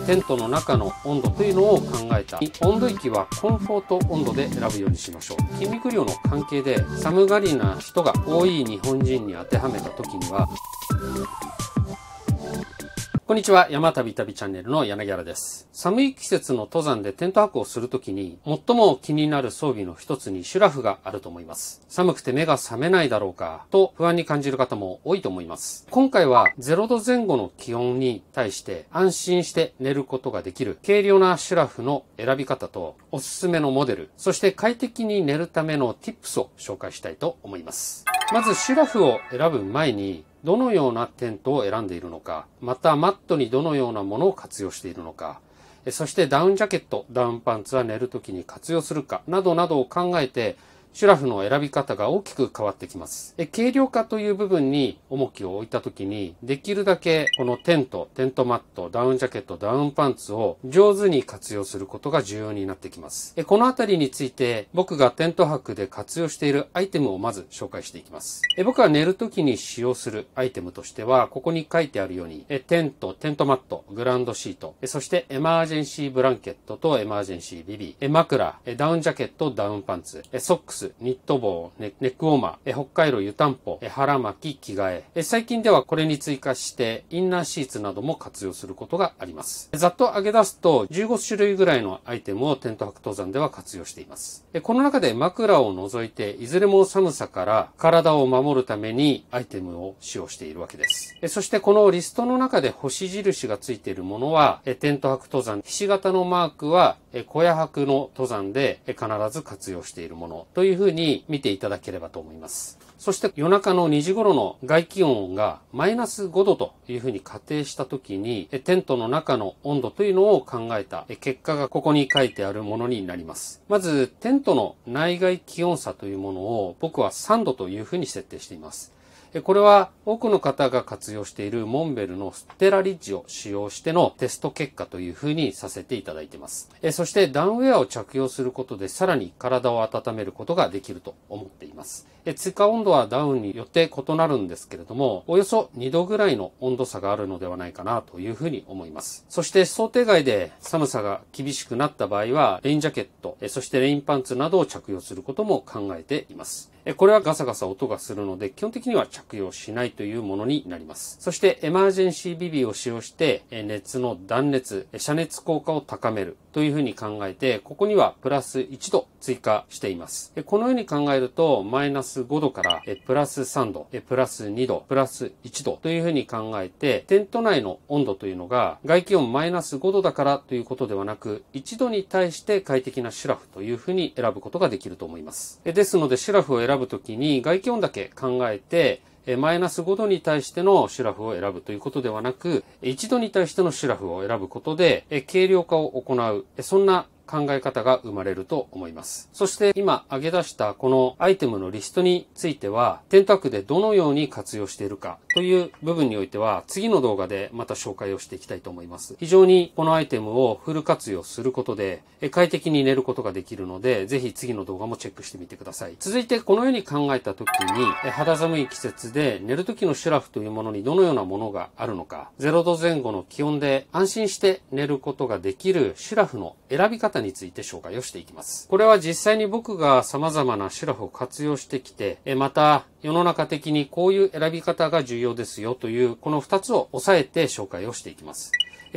テントの中の温度というのを考えた温度域はコンフォート温度で選ぶようにしましょう筋肉量の関係で寒がりな人が多い日本人に当てはめた時にはこんにちは。山旅旅チャンネルの柳原です。寒い季節の登山でテント泊をするときに、最も気になる装備の一つにシュラフがあると思います。寒くて目が覚めないだろうか、と不安に感じる方も多いと思います。今回は0度前後の気温に対して安心して寝ることができる軽量なシュラフの選び方と、おすすめのモデル、そして快適に寝るための tips を紹介したいと思います。まずシュラフを選ぶ前に、どのようなテントを選んでいるのか、またマットにどのようなものを活用しているのか、そしてダウンジャケット、ダウンパンツは寝るときに活用するか、などなどを考えて、シュラフの選び方が大きく変わってきます。軽量化という部分に重きを置いたときに、できるだけこのテント、テントマット、ダウンジャケット、ダウンパンツを上手に活用することが重要になってきます。このあたりについて、僕がテント泊で活用しているアイテムをまず紹介していきます。僕が寝るときに使用するアイテムとしては、ここに書いてあるように、テント、テントマット、グランドシート、そしてエマージェンシーブランケットとエマージェンシービビー、枕、ダウンジャケット、ダウンパンツ、ソックス、ス、ニット帽、ネックウォーマー、北海道湯たんぽ、腹巻き、着替え。最近ではこれに追加して、インナーシーツなども活用することがあります。ざっと上げ出すと、15種類ぐらいのアイテムをテント白登山では活用しています。この中で枕を除いて、いずれも寒さから体を守るためにアイテムを使用しているわけです。そしてこのリストの中で星印がついているものは、テント白登山、ひし形のマークは小屋泊の登山で必ず活用しているものというふうに見ていただければと思います。そして夜中の2時頃の外気温がマイナス5度というふうに仮定した時にテントの中の温度というのを考えた結果がここに書いてあるものになります。まずテントの内外気温差というものを僕は3度というふうに設定しています。これは多くの方が活用しているモンベルのステラリッジを使用してのテスト結果という風にさせていただいています。そしてダウンウェアを着用することでさらに体を温めることができると思っています。追加温度はダウンによって異なるんですけれども、およそ2度ぐらいの温度差があるのではないかなというふうに思います。そして想定外で寒さが厳しくなった場合は、レインジャケット、そしてレインパンツなどを着用することも考えています。これはガサガサ音がするので、基本的には着用しないというものになります。そして、エマージェンシービーを使用して、熱の断熱、遮熱効果を高めるというふうに考えて、ここにはプラス1度追加しています。このように考えると、マイナス5度からプラス3度、プラス2度、プラス1度というふうに考えて、テント内の温度というのが、外気温マイナス5度だからということではなく、1度に対して快適なシュラフというふうに選ぶことができると思います。ですので、シュラフを選選ぶときに外気温だけ考えて、マイナス5度に対してのシュラフを選ぶということではなく、1度に対してのシュラフを選ぶことで、軽量化を行う、そんな考え方が生まれると思います。そして今挙げ出したこのアイテムのリストについては、テントクでどのように活用しているかという部分においては、次の動画でまた紹介をしていきたいと思います。非常にこのアイテムをフル活用することで、快適に寝ることができるので、ぜひ次の動画もチェックしてみてください。続いてこのように考えた時に、肌寒い季節で寝る時のシュラフというものにどのようなものがあるのか、0度前後の気温で安心して寝ることができるシュラフの選び方方について紹介をしていきます。これは実際に僕が様々なシラフを活用してきて、また世の中的にこういう選び方が重要ですよという、この2つを押さえて紹介をしていきます。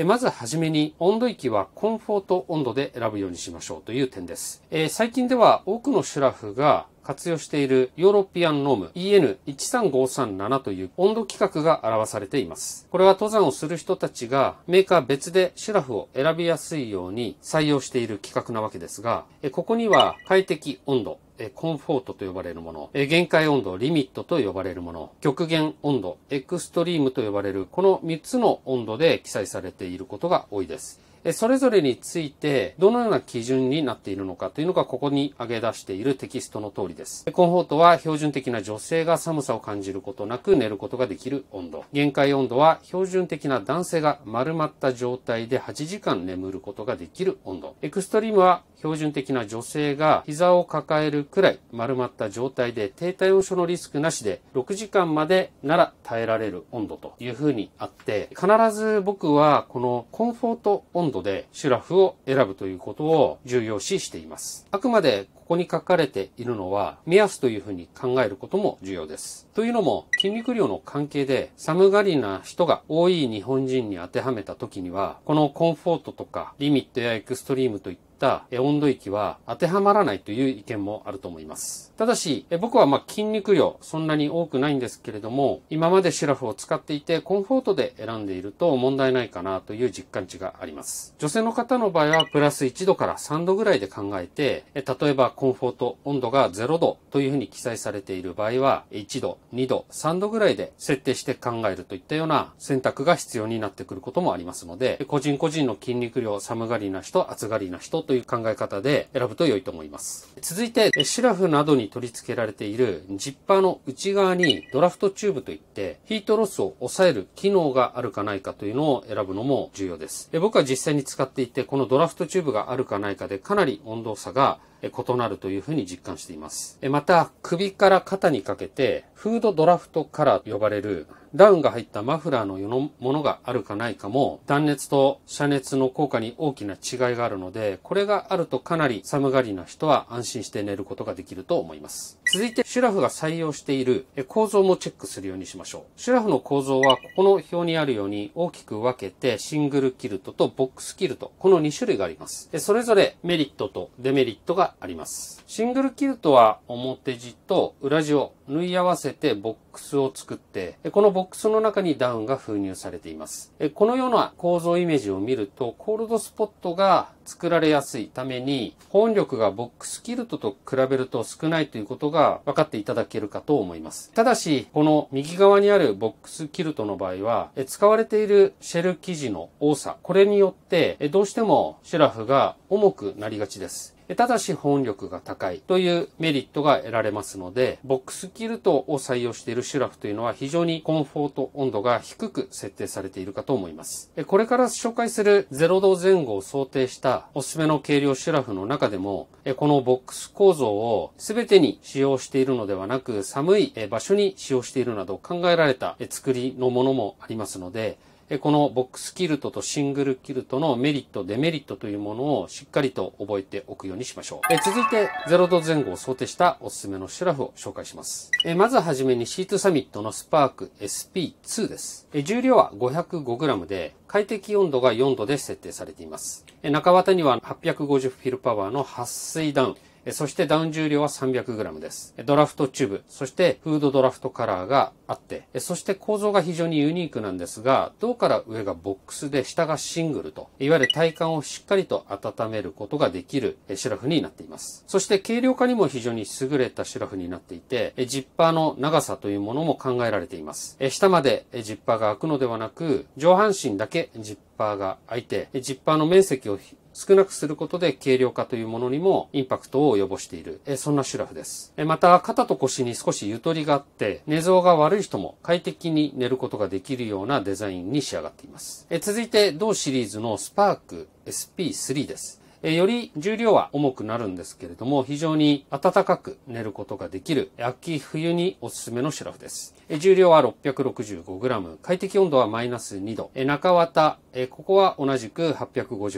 まずはじめに、温度域はコンフォート温度で選ぶようにしましょうという点です。最近では多くのシュラフが活用しているヨーロピアンノーム EN13537 という温度規格が表されています。これは登山をする人たちがメーカー別でシュラフを選びやすいように採用している規格なわけですが、ここには快適温度、コンフォートと呼ばれるもの、限界温度、リミットと呼ばれるもの、極限温度、エクストリームと呼ばれる、この3つの温度で記載されていることが多いです。それぞれについてどのような基準になっているのかというのがここに挙げ出しているテキストの通りです。コンフォートは標準的な女性が寒さを感じることなく寝ることができる温度。限界温度は標準的な男性が丸まった状態で8時間眠ることができる温度。エクストリームは標準的な女性が膝を抱えるくらい丸まった状態で低体温症のリスクなしで6時間までなら耐えられる温度というふうにあって必ず僕はこのコンフォート温度でシュラフを選ぶということを重要視しています。あくまでここに書かれているのは目安というふうに考えることも重要です。というのも筋肉量の関係で寒がりな人が多い日本人に当てはめた時にはこのコンフォートとかリミットやエクストリームといったった温度域は当てはまらないという意見もあると思います。ただし、僕はま筋肉量そんなに多くないんですけれども、今までシュラフを使っていてコンフォートで選んでいると問題ないかなという実感値があります。女性の方の場合はプラス1度から3度ぐらいで考えて、例えばコンフォート温度が0度というふうに記載されている場合は、1度、2度、3度ぐらいで設定して考えるといったような選択が必要になってくることもありますので、個人個人の筋肉量、寒がりな人、暑がりな人という考え方で選ぶと良いと思います。続いて、シラフなどに取り付けられているジッパーの内側にドラフトチューブといってヒートロスを抑える機能があるかないかというのを選ぶのも重要です。僕は実際に使っていて、このドラフトチューブがあるかないかでかなり温度差が異なるというふうに実感しています。また、首から肩にかけて、フードドラフトカラーと呼ばれるダウンが入ったマフラーのよなものがあるかないかも、断熱と遮熱の効果に大きな違いがあるので、これがあるとかなり寒がりな人は安心して寝ることができると思います。続いて、シュラフが採用している構造もチェックするようにしましょう。シュラフの構造は、ここの表にあるように大きく分けて、シングルキルトとボックスキルト、この2種類があります。それぞれメリットとデメリットがあります。シングルキルトは表地と裏地を縫い合わせてボックスを作って、このボックスの中にダウンが封入されています。このような構造イメージを見ると、コールドスポットが作られやすいために、保温力がボックスキルトと比べると少ないということが分かっていただけるかと思います。ただし、この右側にあるボックスキルトの場合は、使われているシェル生地の多さ、これによって、どうしてもシェラフが重くなりがちです。ただし本力が高いというメリットが得られますので、ボックスキルトを採用しているシュラフというのは非常にコンフォート温度が低く設定されているかと思います。これから紹介する0度前後を想定したおすすめの軽量シュラフの中でも、このボックス構造を全てに使用しているのではなく、寒い場所に使用しているなど考えられた作りのものもありますので、このボックスキルトとシングルキルトのメリット、デメリットというものをしっかりと覚えておくようにしましょう。え続いて、0度前後を想定したおすすめのシュラフを紹介します。えまずはじめにシートサミットのスパーク SP2 です。え重量は 505g で、快適温度が4度で設定されています。え中綿には8 5 0フィルパワーの撥水ダウン。そしてダウン重量は 300g です。ドラフトチューブ、そしてフードドラフトカラーがあって、そして構造が非常にユニークなんですが、胴から上がボックスで下がシングルと、いわゆる体幹をしっかりと温めることができるシュラフになっています。そして軽量化にも非常に優れたシュラフになっていて、ジッパーの長さというものも考えられています。下までジッパーが開くのではなく、上半身だけジッパーが開いて、ジッパーの面積を少なくすることで軽量化というものにもインパクトを及ぼしている、えそんなシュラフです。えまた、肩と腰に少しゆとりがあって、寝相が悪い人も快適に寝ることができるようなデザインに仕上がっています。え続いて、同シリーズのスパーク SP3 です。えより重量は重くなるんですけれども、非常に暖かく寝ることができる、秋冬におすすめのシュラフです。え重量は 665g、快適温度はマイナス2度、え中綿えここは同じく850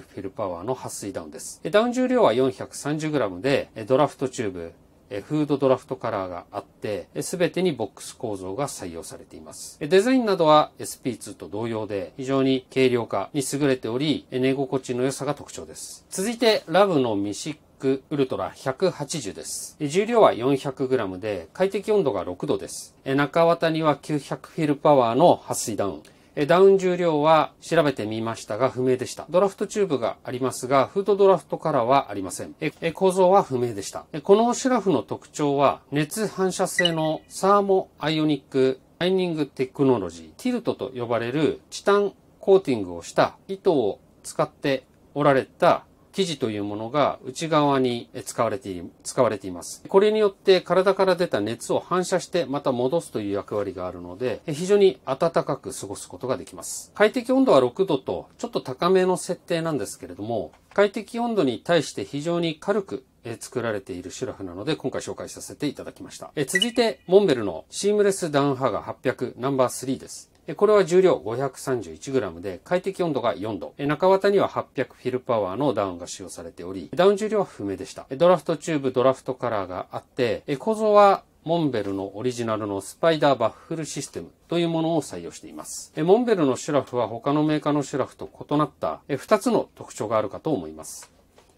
フィルパワーの撥水ダウンです。えダウン重量は 430g で、えドラフトチューブ、フードドラフトカラーがあって、すべてにボックス構造が採用されています。デザインなどは SP2 と同様で、非常に軽量化に優れており、寝心地の良さが特徴です。続いて、ラブのミシックウルトラ180です。重量は 400g で、快適温度が6度です。中綿には900フィルパワーの撥水ダウン。ダウン重量は調べてみましたが不明でした。ドラフトチューブがありますが、フードドラフトからはありません。構造は不明でした。このシラフの特徴は、熱反射性のサーモアイオニックライニングテクノロジー、ティルトと呼ばれるチタンコーティングをした糸を使っておられた生地というものが内側に使われて使われています。これによって体から出た熱を反射してまた戻すという役割があるので、非常に暖かく過ごすことができます。快適温度は6度とちょっと高めの設定なんですけれども、快適温度に対して非常に軽く作られているシュラフなので今回紹介させていただきました。続いて、モンベルのシームレスダウンハガ800ナンバー3です。これは重量 531g で快適温度が4度。中綿には800フィルパワーのダウンが使用されており、ダウン重量は不明でした。ドラフトチューブ、ドラフトカラーがあって、構造はモンベルのオリジナルのスパイダーバッフルシステムというものを採用しています。モンベルのシュラフは他のメーカーのシュラフと異なった2つの特徴があるかと思います。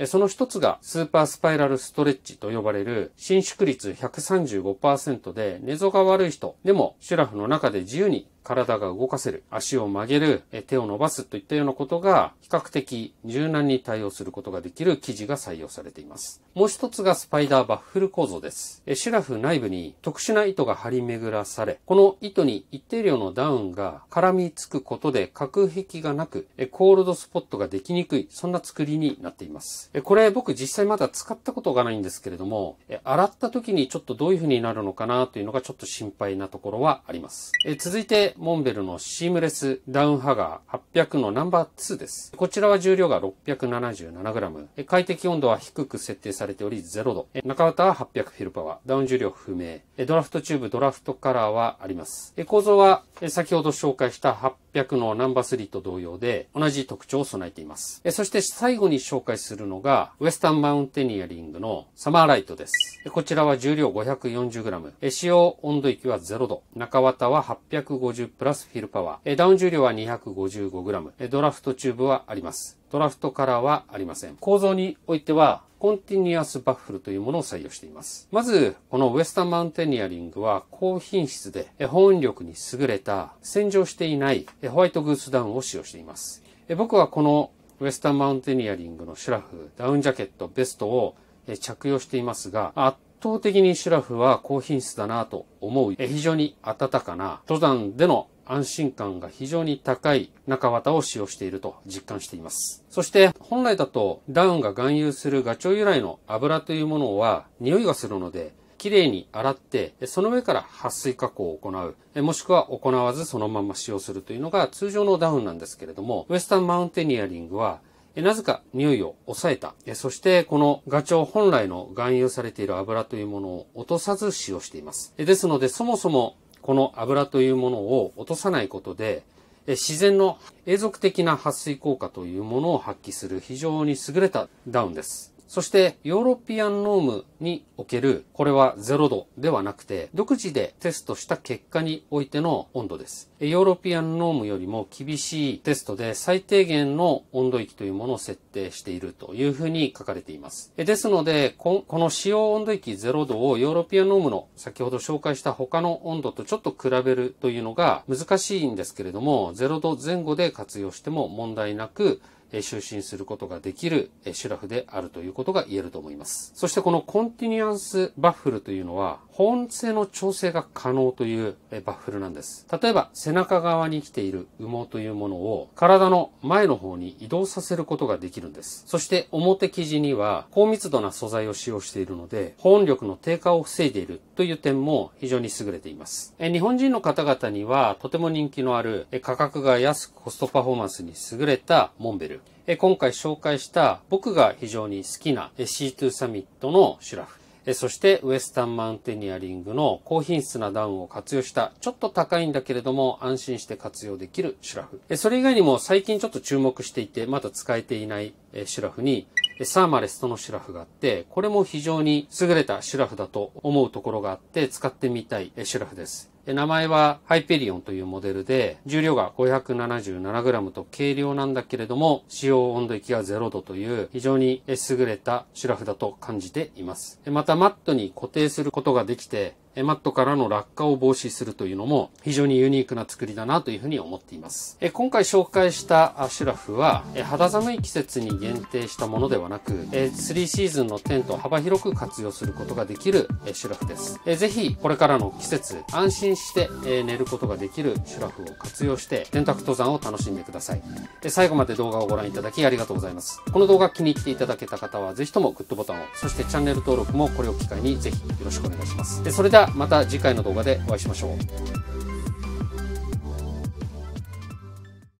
その一つがスーパースパイラルストレッチと呼ばれる伸縮率135%で寝相が悪い人でもシュラフの中で自由に体が動かせる、足を曲げる、手を伸ばすといったようなことが比較的柔軟に対応することができる生地が採用されています。もう一つがスパイダーバッフル構造です。シュラフ内部に特殊な糸が張り巡らされ、この糸に一定量のダウンが絡みつくことで隔壁がなく、コールドスポットができにくい、そんな作りになっています。これ僕実際まだ使ったことがないんですけれども、洗った時にちょっとどういう風になるのかなというのがちょっと心配なところはあります。続いてモンベルのシームレスダウンハガー800のナンバー2です。こちらは重量が 677g。快適温度は低く設定されており0度。中綿は800フィルパワー。ダウン重量不明。ドラフトチューブ、ドラフトカラーはあります。構造は先ほど紹介した800のナンバー3と同様で同じ特徴を備えています。そして最後に紹介するのがウエスタンマウンテニアリングのサマーライトです。こちらは重量 540g。使用温度域は0度。中綿は 850g。1 0プラスフィルパワー。ダウン重量は 255g。ドラフトチューブはあります。ドラフトカラーはありません。構造においては、コンティニアスバッフルというものを採用しています。まず、このウエスタンマウンテニアリングは高品質で保温力に優れた洗浄していないホワイトグースダウンを使用しています。僕はこのウエスタンマウンテニアリングのシュラフ、ダウンジャケット、ベストを着用していますが、圧倒的にシュラフは高品質だなと思う、非常に暖かな登山での安心感が非常に高い中綿を使用していると実感しています。そして本来だとダウンが含有するガチョウ由来の油というものは匂いがするのできれいに洗って、その上から撥水加工を行う、もしくは行わずそのまま使用するというのが通常のダウンなんですけれども、ウエスタンマウンテニアリングはなぜか匂いを抑えた。そしてこのガチョウ本来の含有されている油というものを落とさず使用しています。ですのでそもそもこの油というものを落とさないことで自然の永続的な撥水効果というものを発揮する非常に優れたダウンです。そしてヨーロピアンノームにおけるこれは0度ではなくて独自でテストした結果においての温度です。ヨーロピアンノームよりも厳しいテストで最低限の温度域というものを設定しているというふうに書かれています。ですのでこの使用温度域0度をヨーロピアンノームの先ほど紹介した他の温度とちょっと比べるというのが難しいんですけれども0度前後で活用しても問題なく就寝することができるシュラフであるということが言えると思います。そしてこのコンティニュアンスバッフルというのは、保温性の調整が可能というバッフルなんです。例えば、背中側に来ている羽毛というものを体の前の方に移動させることができるんです。そして表生地には高密度な素材を使用しているので、保温力の低下を防いでいるという点も非常に優れています。日本人の方々にはとても人気のある価格が安くコストパフォーマンスに優れたモンベル。今回紹介した僕が非常に好きな C2 サミットのシュラフ。そしてウエスタンマウンテニアリングの高品質なダウンを活用した、ちょっと高いんだけれども安心して活用できるシュラフ。それ以外にも最近ちょっと注目していて、まだ使えていないシュラフに、サーマレスとのシュラフがあって、これも非常に優れたシュラフだと思うところがあって、使ってみたいシュラフです。名前はハイペリオンというモデルで、重量が 577g と軽量なんだけれども、使用温度域が0度という非常に優れたシュラフだと感じています。またマットに固定することができて、マットからの落下を防止するというのも非常にユニークな作りだなというふうに思っています。今回紹介したシュラフは肌寒い季節に限定したものではなく3シーズンのテントを幅広く活用することができるシュラフです。ぜひこれからの季節安心して寝ることができるシュラフを活用して電卓登山を楽しんでください。最後まで動画をご覧いただきありがとうございます。この動画気に入っていただけた方はぜひともグッドボタンを、そしてチャンネル登録もこれを機会にぜひよろしくお願いします。それではまた次回の動画でお会いしましょう。